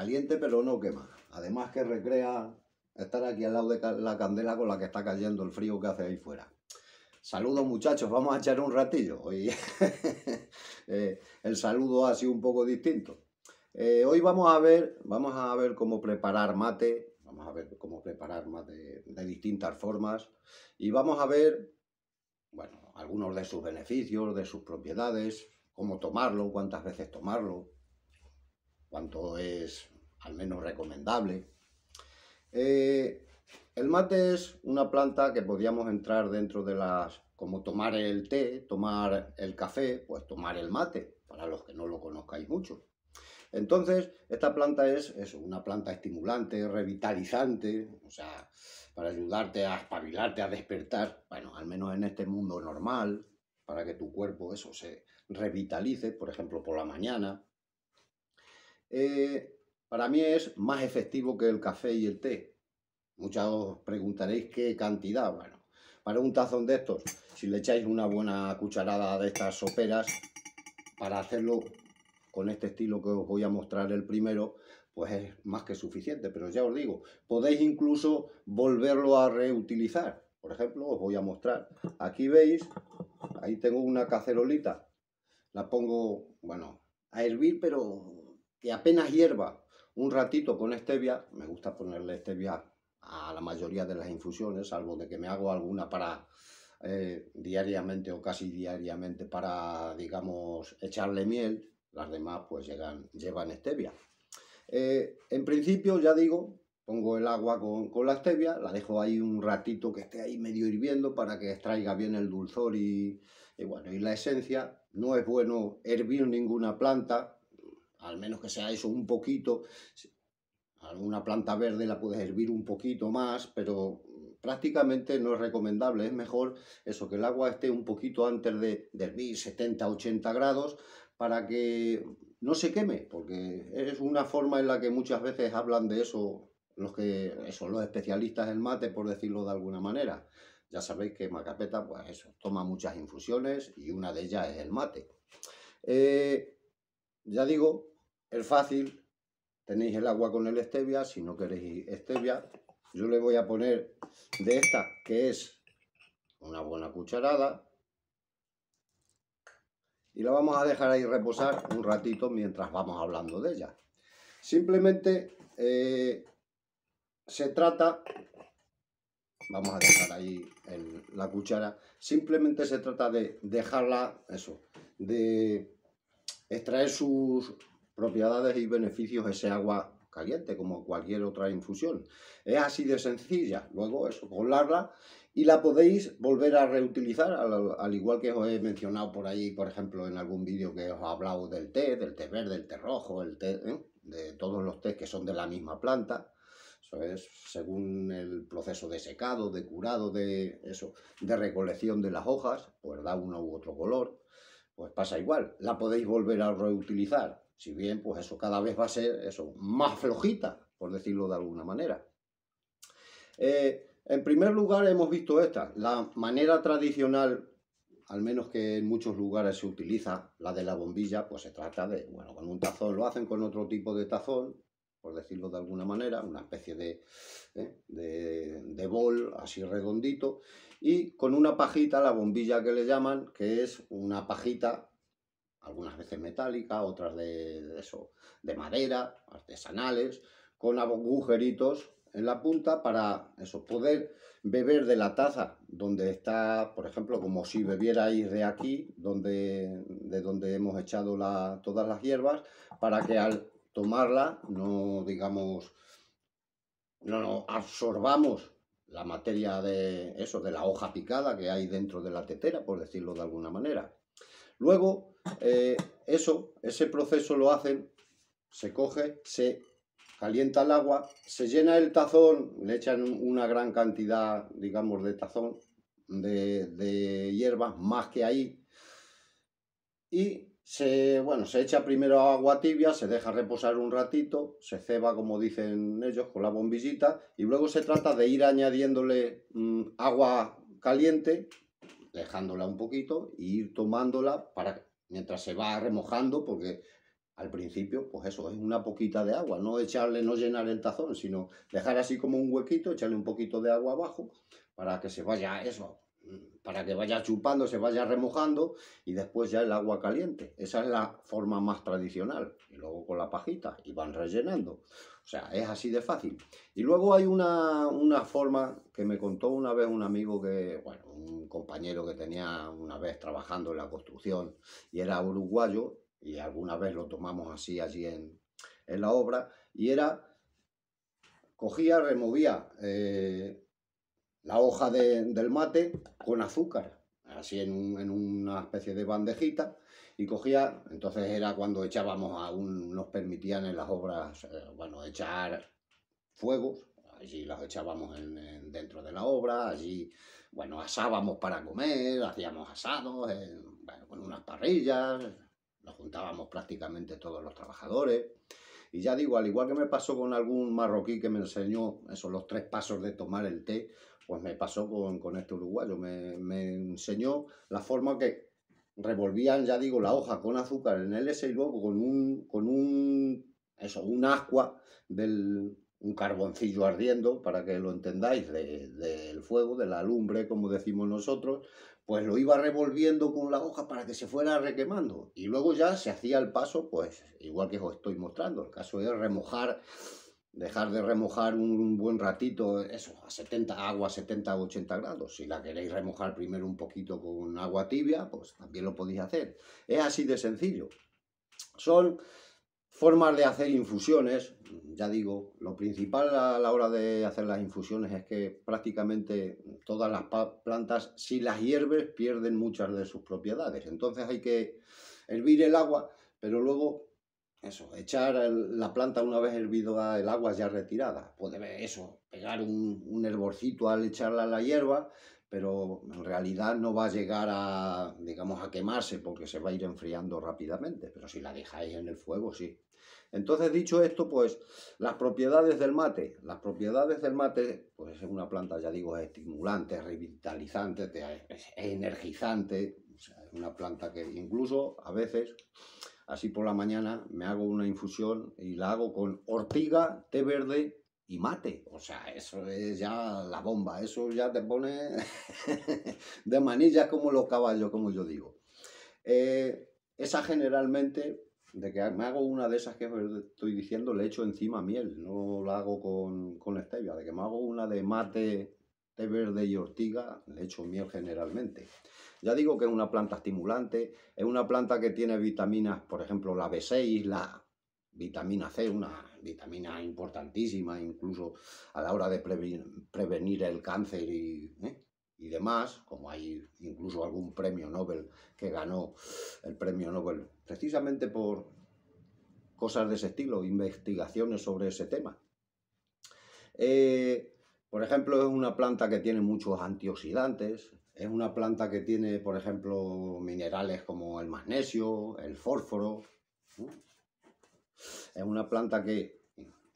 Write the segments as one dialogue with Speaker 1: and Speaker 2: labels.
Speaker 1: Caliente pero no quema. Además que recrea estar aquí al lado de la candela con la que está cayendo el frío que hace ahí fuera. Saludos muchachos, vamos a echar un ratillo. Hoy eh, el saludo ha sido un poco distinto. Eh, hoy vamos a ver, vamos a ver cómo preparar mate, vamos a ver cómo preparar mate de distintas formas y vamos a ver, bueno, algunos de sus beneficios, de sus propiedades, cómo tomarlo, cuántas veces tomarlo, cuánto es al menos recomendable. Eh, el mate es una planta que podíamos entrar dentro de las, como tomar el té, tomar el café, pues tomar el mate, para los que no lo conozcáis mucho. Entonces, esta planta es, una planta estimulante, revitalizante, o sea, para ayudarte a espabilarte, a despertar, bueno, al menos en este mundo normal, para que tu cuerpo eso se revitalice, por ejemplo, por la mañana. Eh, para mí es más efectivo que el café y el té. Muchos os preguntaréis qué cantidad. Bueno, para un tazón de estos, si le echáis una buena cucharada de estas soperas, para hacerlo con este estilo que os voy a mostrar el primero, pues es más que suficiente. Pero ya os digo, podéis incluso volverlo a reutilizar. Por ejemplo, os voy a mostrar. Aquí veis, ahí tengo una cacerolita. La pongo, bueno, a hervir, pero que apenas hierva un ratito con stevia, me gusta ponerle stevia a la mayoría de las infusiones, salvo de que me hago alguna para eh, diariamente o casi diariamente para, digamos, echarle miel, las demás pues llevan stevia. Eh, en principio, ya digo, pongo el agua con, la stevia, la dejo ahí un ratito que esté ahí medio hirviendo para que extraiga bien el dulzor bueno, y la esencia. No es bueno hervir ninguna planta, al menos que sea eso un poquito, alguna planta verde la puedes hervir un poquito más, pero prácticamente no es recomendable, es mejor eso, que el agua esté un poquito antes de, hervir, 70-80 grados, para que no se queme, porque es una forma en la que muchas veces hablan de eso los que son los especialistas en mate, por decirlo de alguna manera. Ya sabéis que Macapeta, pues eso, toma muchas infusiones y una de ellas es el mate. Eh, ya digo el fácil, tenéis el agua con el stevia, si no queréis stevia, yo le voy a poner de esta, que es una buena cucharada, y la vamos a dejar ahí reposar un ratito mientras vamos hablando de ella. Simplemente eh, se trata, vamos a dejar ahí la cuchara, simplemente se trata de dejarla, eso, de extraer sus, propiedades y beneficios ese agua caliente, como cualquier otra infusión. Es así de sencilla. Luego, eso, colarla y la podéis volver a reutilizar, al, igual que os he mencionado por ahí, por ejemplo, en algún vídeo que os he hablado del té, del té verde, el té rojo, el té, ¿eh? de todos los tés que son de la misma planta. Eso es según el proceso de secado, de curado, de eso, de recolección de las hojas, pues da uno u otro color. Pues pasa igual, la podéis volver a reutilizar si bien, pues eso cada vez va a ser eso, más flojita, por decirlo de alguna manera. Eh, en primer lugar, hemos visto esta, la manera tradicional, al menos que en muchos lugares se utiliza, la de la bombilla, pues se trata de, bueno, con un tazón lo hacen con otro tipo de tazón, por decirlo de alguna manera, una especie de, eh, de, de, bol así redondito, y con una pajita, la bombilla que le llaman, que es una pajita algunas veces metálica, otras de, eso, de madera, artesanales, con agujeritos en la punta para eso, poder beber de la taza donde está, por ejemplo, como si bebierais de aquí, donde, de donde hemos echado todas las hierbas, para que al tomarla no, digamos, no, no absorbamos la materia de eso, de la hoja picada que hay dentro de la tetera, por decirlo de alguna manera. Luego, eh, eso, ese proceso lo hacen, se coge, se calienta el agua, se llena el tazón, le echan una gran cantidad, digamos, de tazón, de, hierbas, más que ahí, y se, bueno, se echa primero agua tibia, se deja reposar un ratito, se ceba, como dicen ellos, con la bombillita, y luego se trata de ir añadiéndole mm, agua caliente, dejándola un poquito, y e ir tomándola para mientras se va remojando, porque al principio, pues eso, es una poquita de agua, no echarle, no llenar el tazón, sino dejar así como un huequito, echarle un poquito de agua abajo para que se vaya eso, para que vaya chupando, se vaya remojando y después ya el agua caliente. Esa es la forma más tradicional. Y luego con la pajita y van rellenando. O sea, es así de fácil. Y luego hay una, forma que me contó una vez un amigo que, bueno, un compañero que tenía una vez trabajando en la construcción y era uruguayo, y alguna vez lo tomamos así allí en, la obra, y era, cogía, removía eh, la hoja del mate con azúcar, así en, en una especie de bandejita, y cogía, entonces era cuando echábamos aún nos permitían en las obras, eh, bueno, echar fuegos, allí las echábamos en, dentro de la obra, allí, bueno, asábamos para comer, hacíamos asados, eh, bueno, con unas parrillas, nos juntábamos prácticamente todos los trabajadores. Y ya digo, al igual que me pasó con algún marroquí que me enseñó esos los tres pasos de tomar el té, pues me pasó con, con este uruguayo, me, me enseñó la forma que revolvían, ya digo, la hoja con azúcar en el s y luego con un, con un, eso, un ascua del, un carboncillo ardiendo, para que lo entendáis, del fuego, de la lumbre, como decimos nosotros, pues lo iba revolviendo con la hoja para que se fuera requemando. Y luego ya se hacía el paso, pues igual que os estoy mostrando. El caso es remojar dejar de remojar un buen ratito, eso, a 70 agua, 70 o 80 grados. Si la queréis remojar primero un poquito con agua tibia, pues también lo podéis hacer. Es así de sencillo. Son formas de hacer infusiones, ya digo, lo principal a la hora de hacer las infusiones es que prácticamente todas las plantas, si las hierves, pierden muchas de sus propiedades. Entonces hay que hervir el agua, pero luego eso, echar la planta una vez hervido el agua ya retirada. Puede eso, pegar un, un hervorcito al echarla a la hierba, pero en realidad no va a llegar a, digamos, a quemarse porque se va a ir enfriando rápidamente, pero si la dejáis en el fuego, sí. Entonces, dicho esto, pues las propiedades del mate, las propiedades del mate, pues es una planta, ya digo, estimulante, revitalizante, energizante, es una planta que incluso a veces Así por la mañana me hago una infusión y la hago con ortiga, té verde y mate. O sea, eso es ya la bomba, eso ya te pone de manilla como los caballos, como yo digo. Eh, esa generalmente, de que me hago una de esas que estoy diciendo, le echo encima miel, no la hago con, con stevia, de que me hago una de mate Té verde y ortiga le echo miel generalmente. Ya digo que es una planta estimulante, es una planta que tiene vitaminas, por ejemplo, la B6, la vitamina C, una vitamina importantísima, incluso a la hora de prevenir, el cáncer y, ¿eh? y demás, como hay incluso algún premio Nobel que ganó el premio Nobel precisamente por cosas de ese estilo, investigaciones sobre ese tema. Eh, por ejemplo, es una planta que tiene muchos antioxidantes, es una planta que tiene, por ejemplo, minerales como el magnesio, el fósforo. Es una planta que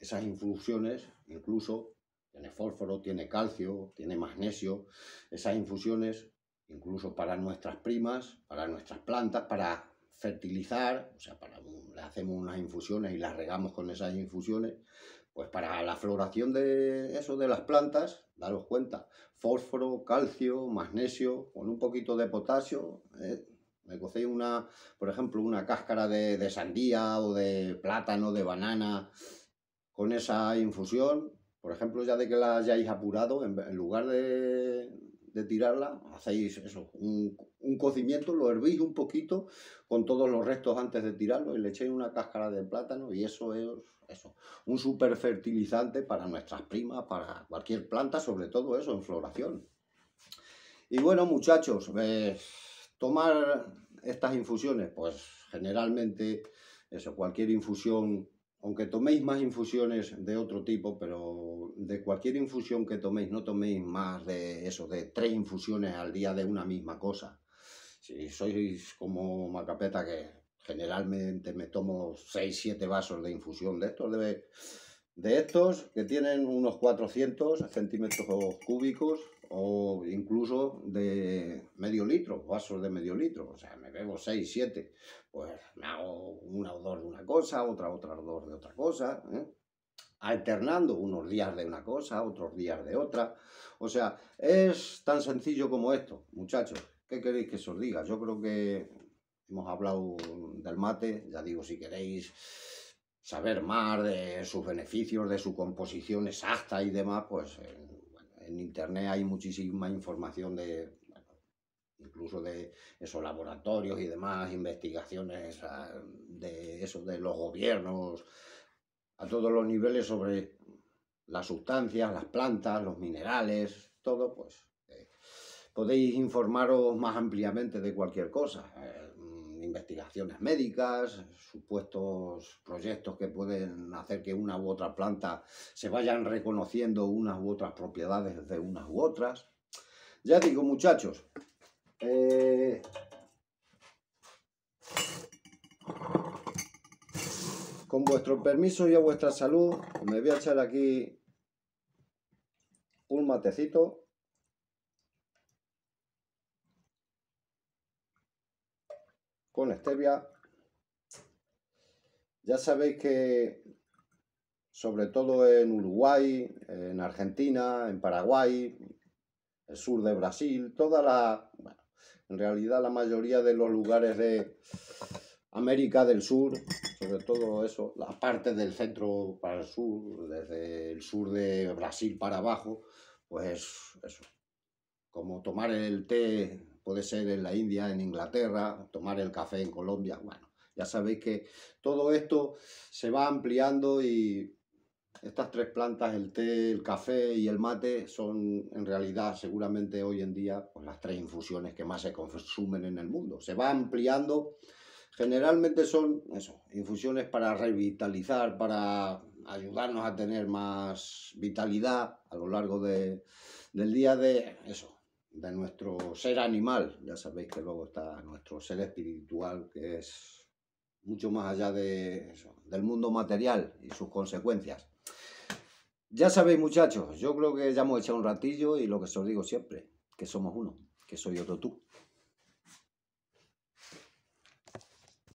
Speaker 1: esas infusiones, incluso, tiene fósforo, tiene calcio, tiene magnesio. Esas infusiones, incluso para nuestras primas, para nuestras plantas, para fertilizar, o sea, para, le hacemos unas infusiones y las regamos con esas infusiones, pues para la floración de eso de las plantas, daros cuenta, fósforo, calcio, magnesio, con un poquito de potasio, ¿eh? me cocéis una, por ejemplo, una cáscara de, de, sandía o de plátano, de banana, con esa infusión, por ejemplo, ya de que la hayáis apurado, en, lugar de, tirarla, hacéis eso, un, cocimiento, lo hervís un poquito con todos los restos antes de tirarlo y le echéis una cáscara de plátano y eso es eso, un super fertilizante para nuestras primas, para cualquier planta, sobre todo eso, en floración. Y bueno, muchachos, eh, tomar estas infusiones, pues generalmente, eso, cualquier infusión, aunque toméis más infusiones de otro tipo, pero de cualquier infusión que toméis, no toméis más de eso, de tres infusiones al día de una misma cosa. Si sois como Macapeta que Generalmente me tomo 6, 7 vasos de infusión de estos, de, de estos que tienen unos 400 centímetros cúbicos o incluso de medio litro, vasos de medio litro, o sea, me bebo 6, 7, pues me hago un odor de una cosa, otra, otra dos de otra cosa, ¿eh? alternando unos días de una cosa, otros días de otra, o sea, es tan sencillo como esto, muchachos, ¿qué queréis que os diga? Yo creo que Hemos hablado del mate, ya digo, si queréis saber más de sus beneficios, de su composición exacta y demás, pues en, internet hay muchísima información de, incluso de esos laboratorios y demás, investigaciones ah, de eso, de los gobiernos, a todos los niveles sobre las sustancias, las plantas, los minerales, todo, pues eh, podéis informaros más ampliamente de cualquier cosa. Eh, investigaciones médicas, supuestos proyectos que pueden hacer que una u otra planta se vayan reconociendo unas u otras propiedades de unas u otras. Ya digo, muchachos, eh, con vuestro permiso y a vuestra salud, me voy a echar aquí un matecito. con stevia. Ya sabéis que, sobre todo en Uruguay, en Argentina, en Paraguay, el sur de Brasil, toda la, en realidad la mayoría de los lugares de América del Sur, sobre todo eso, la parte del centro para el sur, desde el sur de Brasil para abajo, pues eso, como tomar el té puede ser en la India, en Inglaterra, tomar el café en Colombia, bueno, ya sabéis que todo esto se va ampliando y estas tres plantas, el té, el café y el mate, son en realidad seguramente hoy en día pues, las tres infusiones que más se consumen en el mundo. Se va ampliando. Generalmente son infusiones para revitalizar, para ayudarnos a tener más vitalidad a lo largo del día de eso, de nuestro ser animal. Ya sabéis que luego está nuestro ser espiritual, que es mucho más allá de del mundo material y sus consecuencias. Ya sabéis, muchachos, yo creo que ya hemos echado un ratillo y lo que os digo siempre, que somos uno, que soy otro tú.